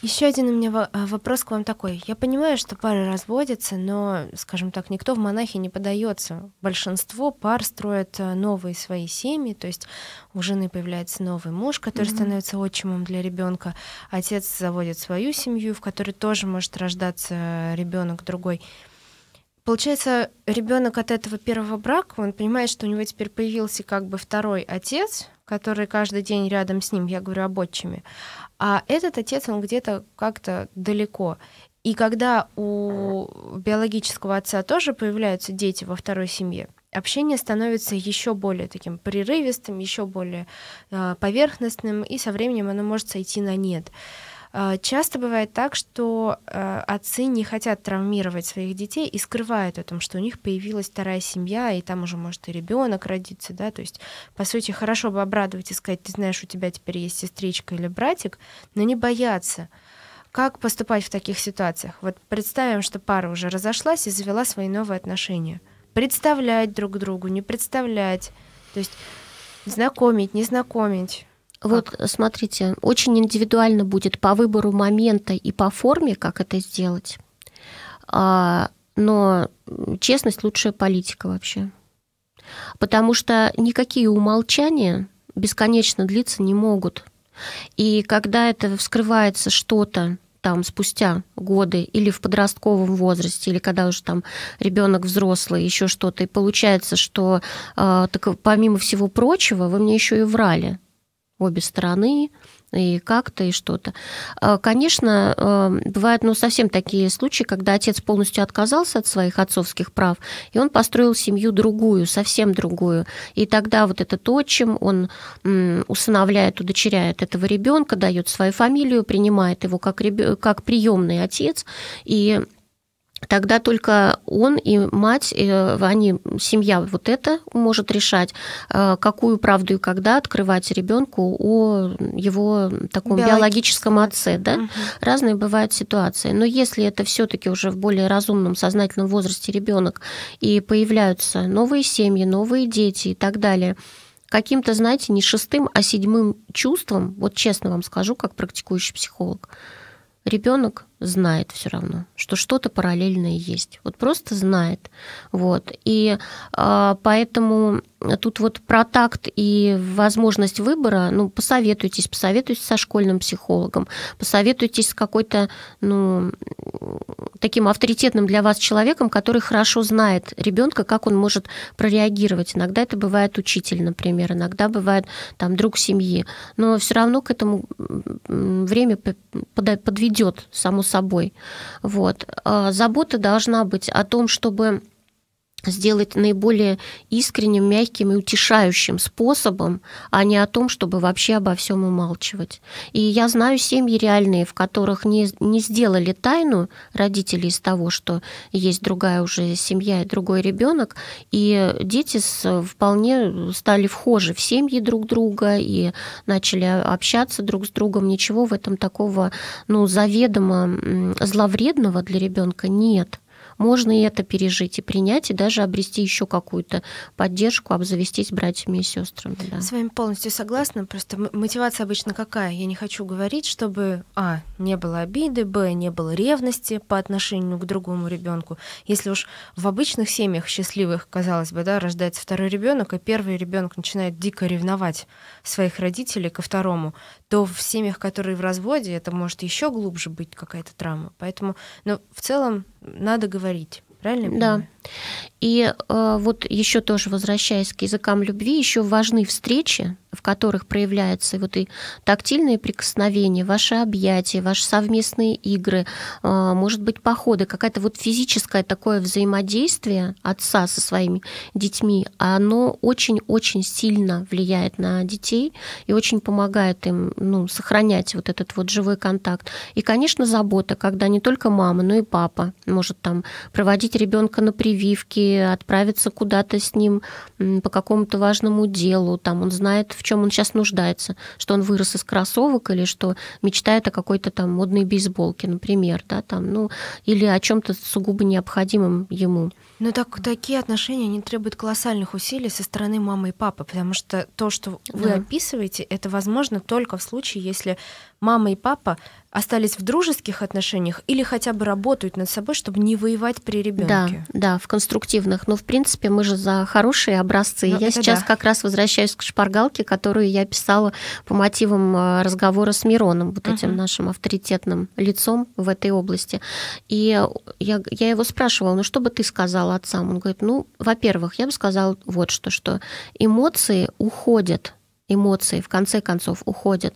A: Еще один у меня э, вопрос к вам такой. Я понимаю, что пары разводятся, но, скажем так, никто в монахи не подается большинство большинство пар строят э, новые свои семьи, то есть у жены появляется новый муж, который mm-hmm. становится отчимом для ребенка, отец заводит свою семью, в которой тоже может рождаться э, ребенок другой. Получается, ребенок от этого первого брака, он понимает, что у него теперь появился как бы второй отец, который каждый день рядом с ним, я говорю об отчиме, а этот отец, он где-то как-то далеко. И когда у биологического отца тоже появляются дети во второй семье, общение становится еще более таким прерывистым, еще более э, поверхностным, и со временем оно может сойти на нет. Э, часто бывает так, что э, отцы не хотят травмировать своих детей и скрывают о том, что у них появилась вторая семья, и там уже может и ребенок родиться, да, то есть, по сути, хорошо бы обрадовать и сказать, ты знаешь, у тебя теперь есть сестричка или братик, но не бояться. Как поступать в таких ситуациях? Вот представим, что пара уже разошлась и завела свои новые отношения – представлять друг другу, не представлять, то есть знакомить, не знакомить.
B: Вот как? смотрите, очень индивидуально будет по выбору момента и по форме, как это сделать. А, но честность лучшая политика вообще. Потому что никакие умолчания бесконечно длиться не могут. И когда это вскрывается что-то, там спустя годы или в подростковом возрасте, или когда уже там ребенок взрослый, еще что-то, и получается, что э, так, помимо всего прочего, вы мне еще и врали обе стороны, и как-то, и что-то. Э, конечно, э, бывают ну, совсем такие случаи, когда отец полностью отказался от своих отцовских прав, и он построил семью другую, совсем другую. И тогда вот этот отчим, он усыновляет, удочеряет этого ребенка, дает свою фамилию, принимает его как, реб... как приемный отец, и тогда только он и мать, э, они, семья вот это может решать, э, какую правду и когда открывать ребенку о его таком биологическом, биологическом отце. Да? Угу. Разные бывают ситуации. Но если это все-таки уже в более разумном, сознательном возрасте ребенок, и появляются новые семьи, новые дети и так далее, каким-то, знаете, не шестым, а седьмым чувством, вот честно вам скажу, как практикующий психолог, ребенок знает все равно, что что-то параллельное есть. Вот просто знает. Вот. И э, поэтому а тут вот про такт и возможность выбора, ну, посоветуйтесь, посоветуйтесь со школьным психологом, посоветуйтесь с какой-то, ну, таким авторитетным для вас человеком, который хорошо знает ребенка, как он может прореагировать. Иногда это бывает учитель, например, иногда бывает там друг семьи, но все равно к этому время подведет само собой. Вот. А забота должна быть о том, чтобы сделать наиболее искренним, мягким и утешающим способом, а не о том, чтобы вообще обо всем умалчивать. И я знаю семьи реальные, в которых не, не сделали тайну родители из того, что есть другая уже семья и другой ребенок, и дети с, вполне стали вхожи в семьи друг друга и начали общаться друг с другом. Ничего в этом такого, ну, заведомо зловредного для ребенка нет можно и это пережить, и принять, и даже обрести еще какую-то поддержку, обзавестись братьями и сестрами. Да. С
A: вами полностью согласна. Просто мотивация обычно какая? Я не хочу говорить, чтобы А, не было обиды, Б, не было ревности по отношению к другому ребенку. Если уж в обычных семьях счастливых, казалось бы, да, рождается второй ребенок, и первый ребенок начинает дико ревновать своих родителей ко второму, то в семьях, которые в разводе, это может еще глубже быть какая-то травма. Поэтому, но ну, в целом надо говорить говорить. Правильно? Да.
B: И э, вот еще тоже возвращаясь к языкам любви, еще важны встречи, в которых проявляется вот и тактильные прикосновения, ваши объятия, ваши совместные игры, а, может быть, походы, какая-то вот физическое такое взаимодействие отца со своими детьми, оно очень-очень сильно влияет на детей и очень помогает им ну, сохранять вот этот вот живой контакт. И, конечно, забота, когда не только мама, но и папа может там проводить ребенка на прививки, отправиться куда-то с ним по какому-то важному делу, там он знает в чем он сейчас нуждается, что он вырос из кроссовок или что мечтает о какой-то там модной бейсболке, например, да, там, ну, или о чем-то сугубо необходимом ему.
A: Но ну, так такие отношения не требуют колоссальных усилий со стороны мамы и папы, потому что то, что вы да. описываете, это возможно только в случае, если мама и папа остались в дружеских отношениях или хотя бы работают над собой, чтобы не воевать при ребенке.
B: Да, да, в конструктивных. Но ну, в принципе мы же за хорошие образцы. Ну, я сейчас да. как раз возвращаюсь к шпаргалке, которую я писала по мотивам э, разговора с Мироном, вот угу. этим нашим авторитетным лицом в этой области. И я, я его спрашивала, ну что бы ты сказала отцам? Он говорит, ну, во-первых, я бы сказала вот что, что эмоции уходят, эмоции в конце концов уходят.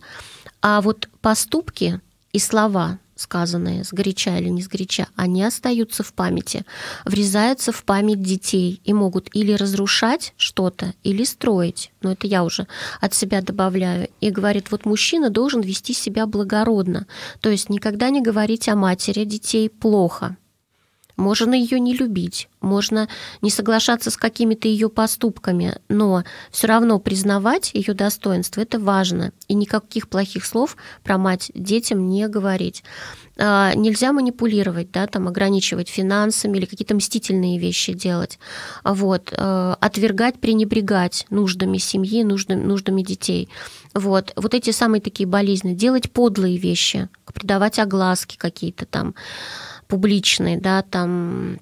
B: А вот поступки и слова, сказанные с горяча или не с горяча, они остаются в памяти, врезаются в память детей и могут или разрушать что-то, или строить. Но это я уже от себя добавляю. И говорит, вот мужчина должен вести себя благородно, то есть никогда не говорить о матери детей плохо. Можно ее не любить, можно не соглашаться с какими-то ее поступками, но все равно признавать ее достоинство это важно. И никаких плохих слов про мать детям не говорить. А, нельзя манипулировать, да, там, ограничивать финансами или какие-то мстительные вещи делать. Вот. А, отвергать, пренебрегать нуждами семьи, нуждами, нуждами детей. Вот. вот эти самые такие болезни. Делать подлые вещи, придавать огласки какие-то там публичный, да, там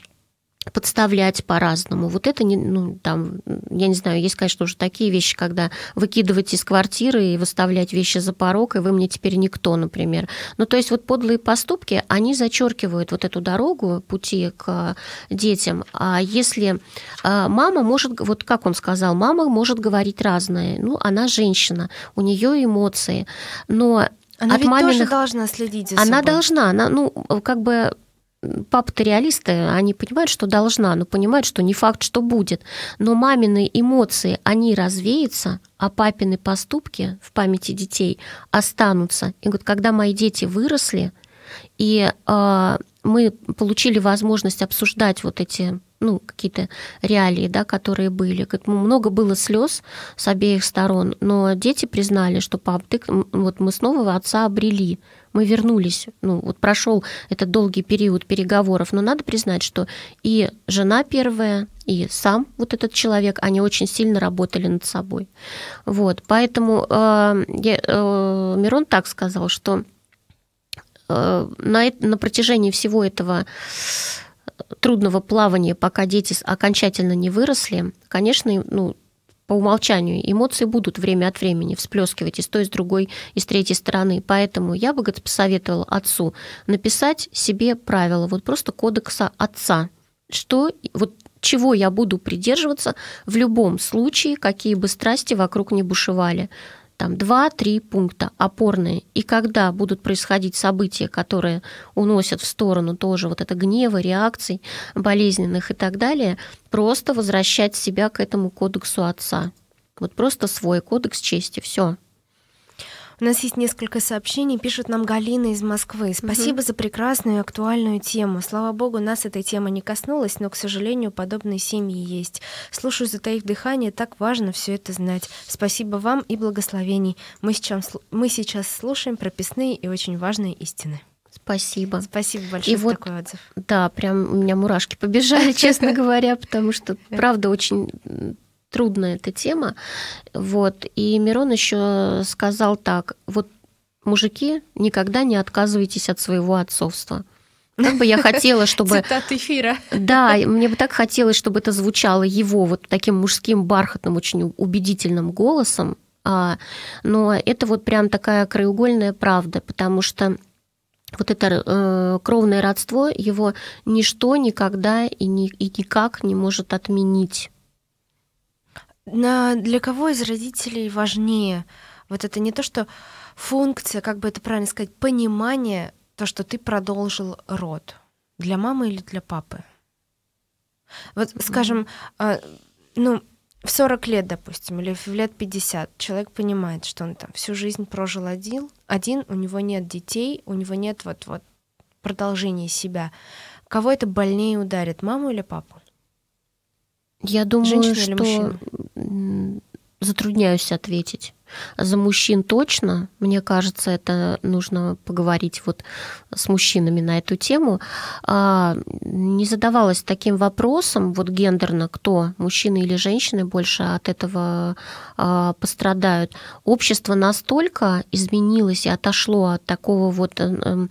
B: подставлять по-разному. Вот это, не, ну, там, я не знаю, есть, конечно, уже такие вещи, когда выкидывать из квартиры и выставлять вещи за порог, и вы мне теперь никто, например. Ну, то есть вот подлые поступки, они зачеркивают вот эту дорогу, пути к а, детям. А если а, мама может, вот как он сказал, мама может говорить разное. Ну, она женщина, у нее эмоции. Но она от ведь маминых... тоже
A: должна следить за собой. Она должна,
B: она, ну, как бы папы-то реалисты, они понимают, что должна, но понимают, что не факт, что будет. Но мамины эмоции, они развеются, а папины поступки в памяти детей останутся. И вот когда мои дети выросли, и э, мы получили возможность обсуждать вот эти ну, какие-то реалии, да, которые были. Говорит, много было слез с обеих сторон, но дети признали, что пап, ты, вот мы снова отца обрели, мы вернулись. Ну, вот прошел этот долгий период переговоров, но надо признать, что и жена первая, и сам вот этот человек, они очень сильно работали над собой. Вот, поэтому э, э, Мирон так сказал, что э, на, на протяжении всего этого трудного плавания, пока дети окончательно не выросли, конечно, ну, по умолчанию эмоции будут время от времени всплескивать из той, и с другой, и с третьей стороны. Поэтому я бы посоветовала отцу написать себе правила, вот просто кодекса отца, что вот чего я буду придерживаться в любом случае, какие бы страсти вокруг не бушевали там 2-3 пункта опорные. И когда будут происходить события, которые уносят в сторону тоже вот это гнева, реакций болезненных и так далее, просто возвращать себя к этому кодексу отца. Вот просто свой кодекс чести, все.
A: У нас есть несколько сообщений. Пишет нам Галина из Москвы. Спасибо угу. за прекрасную и актуальную тему. Слава богу, нас эта тема не коснулась, но, к сожалению, подобные семьи есть. Слушаю, затаив дыхание, так важно все это знать. Спасибо вам и благословений. Мы сейчас, мы сейчас слушаем прописные и очень важные истины. Спасибо. Спасибо большое и за вот, такой
B: отзыв. Да, прям у меня мурашки побежали, честно говоря, потому что, правда, очень трудная эта тема. Вот. И Мирон еще сказал так, вот мужики, никогда не отказывайтесь от своего отцовства.
A: Как бы я хотела, чтобы...
B: Цитат эфира. Да, мне бы так хотелось, чтобы это звучало его вот таким мужским, бархатным, очень убедительным голосом. А, но это вот прям такая краеугольная правда, потому что вот это э, кровное родство, его ничто никогда и никак не может отменить. На,
A: для кого из родителей важнее? Вот это не то, что функция, как бы это правильно сказать, понимание, то, что ты продолжил род. Для мамы или для папы? Вот, скажем, а, ну, в 40 лет, допустим, или в лет 50 человек понимает, что он там всю жизнь прожил один, один, у него нет детей, у него нет вот-вот продолжения себя. Кого это больнее ударит, маму или папу?
B: Я думаю, Женщина что затрудняюсь ответить. За мужчин точно, мне кажется, это нужно поговорить вот с мужчинами на эту тему. А, не задавалась таким вопросом, вот гендерно, кто, мужчины или женщины, больше от этого а, пострадают. Общество настолько изменилось и отошло от такого вот э, эм,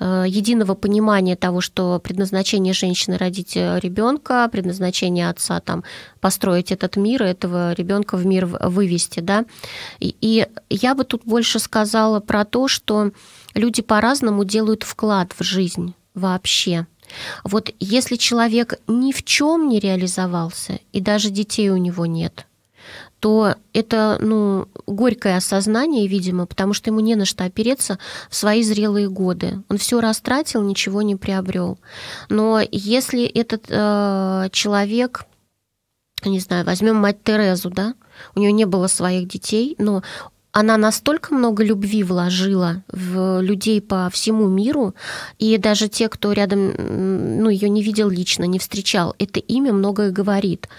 B: э, единого понимания того, что предназначение женщины родить ребенка, предназначение отца там построить этот мир, этого ребенка в мир вывести, да, и, я бы тут больше сказала про то, что люди по-разному делают вклад в жизнь вообще. Вот если человек ни в чем не реализовался, и даже детей у него нет, то это ну, горькое осознание, видимо, потому что ему не на что опереться в свои зрелые годы. Он все растратил, ничего не приобрел. Но если этот э, человек не знаю, возьмем мать Терезу, да, у нее не было своих детей, но она настолько много любви вложила в людей по всему миру, и даже те, кто рядом, ну, ее не видел лично, не встречал, это имя многое говорит.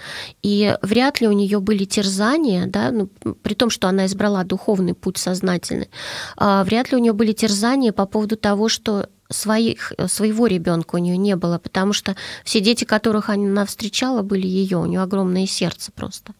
B: И вряд ли у нее были терзания, да, ну, при том, что она избрала духовный путь сознательный, а вряд ли у нее были терзания по поводу того, что своих, э, своего ребенка у нее не было, потому что все дети, которых она встречала, были ее. У нее огромное сердце просто.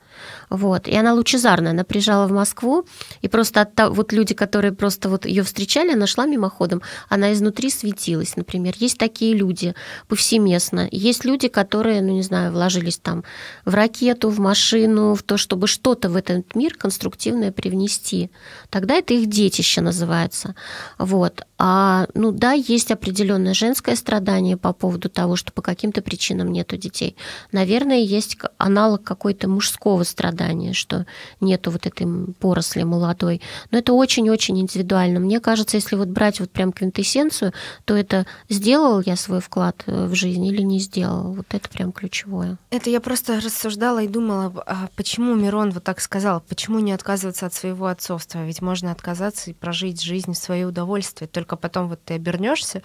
B: Вот. И она лучезарная, она приезжала в Москву, и просто от того, вот люди, которые просто вот ее встречали, она шла мимоходом, она изнутри светилась, например. Есть такие люди повсеместно. Есть люди, которые, ну не знаю, вложились там в ракету, в машину, в то, чтобы что-то в этот мир конструктивное привнести. Тогда это их детище называется. Вот. А, ну да, есть определенное женское страдание по поводу того, что по каким-то причинам нету детей. Наверное, есть аналог какой-то мужского страдания страдание, что нету вот этой поросли молодой. Но это очень-очень индивидуально. Мне кажется, если вот брать вот прям квинтэссенцию, то это сделал я свой вклад э, в жизнь или не сделал. Вот это прям ключевое.
A: Это я просто рассуждала и думала, а почему Мирон вот так сказал, почему не отказываться от своего отцовства? Ведь можно отказаться и прожить жизнь в свое удовольствие. Только потом вот ты обернешься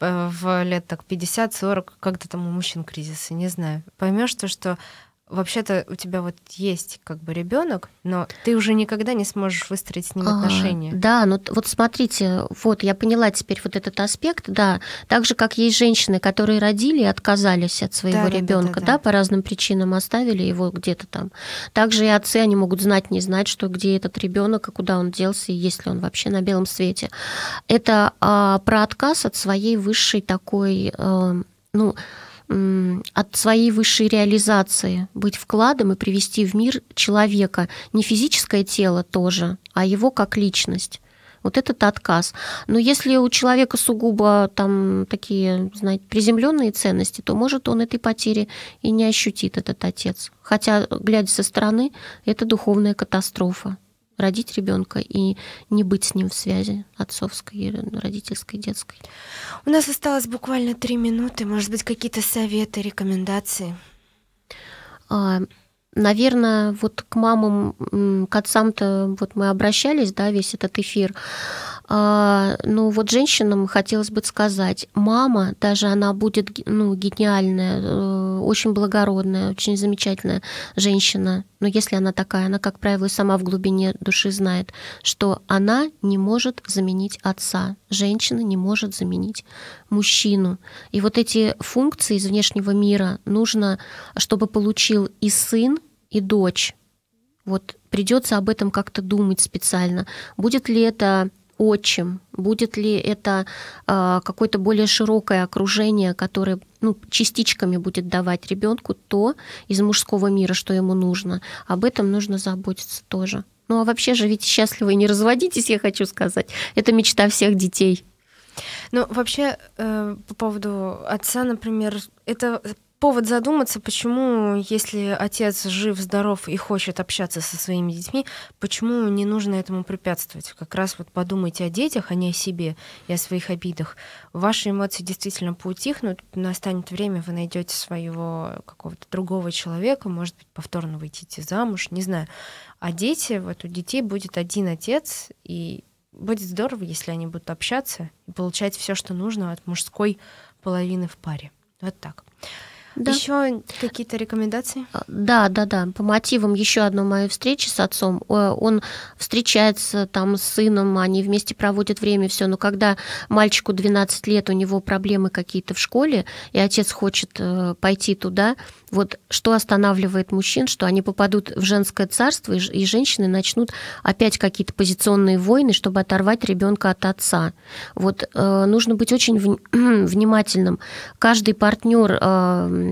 A: э, в лет так 50-40, когда там
B: у мужчин кризисы, не знаю.
A: Поймешь то, что вообще-то у тебя вот есть как бы ребенок, но ты уже никогда не сможешь выстроить с ним а, отношения.
B: Да, ну вот смотрите, вот я поняла теперь вот этот аспект, да, так же как есть женщины, которые родили и отказались от своего да, ребенка, да, да, да, да, по разным причинам оставили его где-то там. Также и отцы, они могут знать, не знать, что где этот ребенок и куда он делся и есть ли он вообще на белом свете. Это а, про отказ от своей высшей такой, а, ну от своей высшей реализации, быть вкладом и привести в мир человека, не физическое тело тоже, а его как личность. Вот этот отказ. Но если у человека сугубо там такие, знаете, приземленные ценности, то, может, он этой потери и не ощутит этот отец. Хотя, глядя со стороны, это духовная катастрофа родить ребенка и не быть с ним в связи отцовской, ну, родительской, детской.
A: У нас осталось буквально три минуты. Может быть, какие-то
B: советы, рекомендации? А, наверное, вот к мамам, к отцам-то вот мы обращались, да, весь этот эфир. А, ну вот женщинам хотелось бы сказать, мама, даже она будет ну, гениальная, э, очень благородная, очень замечательная женщина, но если она такая, она, как правило, сама в глубине души знает, что она не может заменить отца, женщина не может заменить мужчину. И вот эти функции из внешнего мира нужно, чтобы получил и сын, и дочь. Вот придется об этом как-то думать специально. Будет ли это отчим, будет ли это э, какое-то более широкое окружение, которое ну, частичками будет давать ребенку то из мужского мира, что ему нужно. Об этом нужно заботиться тоже. Ну а вообще живите счастливо и не разводитесь, я хочу сказать. Это мечта всех детей.
A: Ну, вообще, э, по поводу отца, например, это повод задуматься, почему, если отец жив, здоров и хочет общаться со своими детьми, почему не нужно этому препятствовать? Как раз вот подумайте о детях, а не о себе и о своих обидах. Ваши эмоции действительно поутихнут, настанет время, вы найдете своего какого-то другого человека, может быть, повторно выйдите замуж, не знаю. А дети, вот у детей будет один отец, и будет здорово, если они будут общаться и получать все, что нужно от мужской половины в паре. Вот так.
B: Да. Еще какие-то рекомендации? А, да, да, да. По мотивам еще одной моей встречи с отцом, он встречается там с сыном, они вместе проводят время, все. Но когда мальчику 12 лет, у него проблемы какие-то в школе, и отец хочет э, пойти туда, вот что останавливает мужчин, что они попадут в женское царство, и женщины начнут опять какие-то позиционные войны, чтобы оторвать ребенка от отца. Вот э, нужно быть очень внимательным. Каждый партнер э,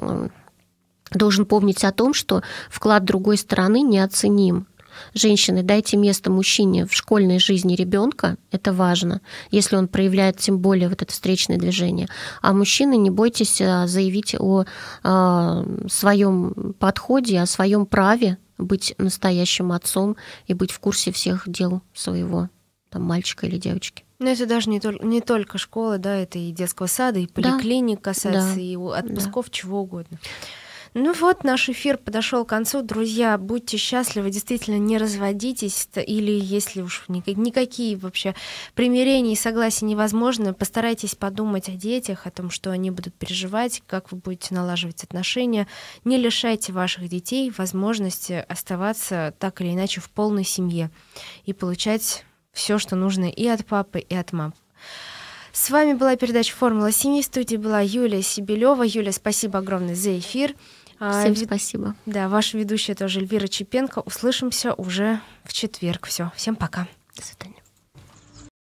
B: Э, должен помнить о том, что вклад другой стороны неоценим. Женщины, дайте место мужчине в школьной жизни ребенка, это важно, если он проявляет тем более вот это встречное движение. А мужчины, не бойтесь э, заявить о, о э, своем подходе, о своем праве быть настоящим отцом и быть в курсе всех дел своего там, мальчика или девочки.
A: Но ну, это даже не, тол- не только школа, да, это и детского сада, и поликлиник да. касается, да. и отпусков, да. чего угодно. Ну вот, наш эфир подошел к концу. Друзья, будьте счастливы, действительно, не разводитесь, или если уж никакие вообще примирения и согласия невозможны, постарайтесь подумать о детях, о том, что они будут переживать, как вы будете налаживать отношения. Не лишайте ваших детей возможности оставаться так или иначе в полной семье и получать все, что нужно и от папы, и от мам С вами была передача «Формула семьи». В студии была Юлия Сибелева. Юля, спасибо огромное за эфир. А, всем Вед... спасибо. Да, ваша ведущая тоже Эльвира Чепенко. Услышимся уже в четверг. Все, всем пока. До свидания.